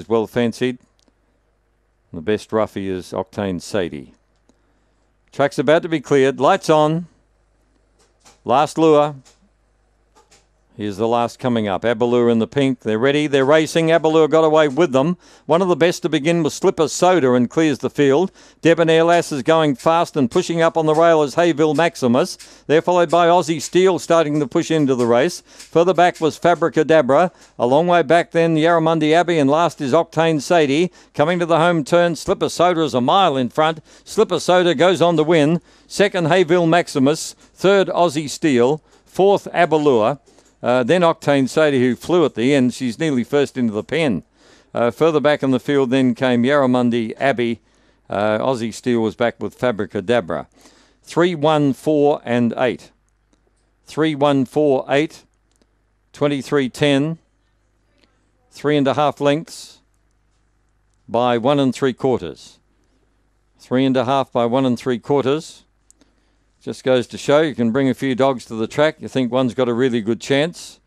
is well fancied. The best roughie is Octane Sadie. Track's about to be cleared. Lights on. Last lure. Here's the last coming up. Abalur in the pink. They're ready. They're racing. Abalur got away with them. One of the best to begin was Slipper Soda and clears the field. Debonair Lass is going fast and pushing up on the rail as Hayville Maximus. They're followed by Aussie Steel starting to push into the race. Further back was Fabricadabra. A long way back then Yarramundi Abbey and last is Octane Sadie. Coming to the home turn, Slipper Soda is a mile in front. Slipper Soda goes on to win. Second Hayville Maximus. Third Aussie Steel. Fourth Abalur. Uh, then Octane Sadie, who flew at the end, she's nearly first into the pen. Uh, further back in the field then came Yarramundi Abbey. Uh, Aussie Steel was back with Dabra. 3 1 4 and 8. 3 1 4 8. 23 10. Three and a half lengths by one and three quarters. Three and a half by one and three quarters. Just goes to show you can bring a few dogs to the track. You think one's got a really good chance.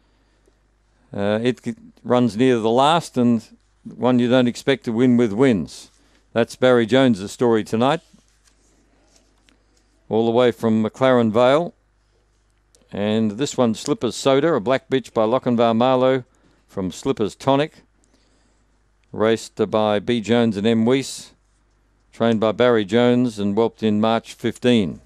Uh, it runs near the last and one you don't expect to win with wins. That's Barry Jones' story tonight. All the way from McLaren Vale. And this one, Slippers Soda, a black bitch by Lochinvar Marlow from Slippers Tonic. Raced by B. Jones and M. Weiss. Trained by Barry Jones and whelped in March 15.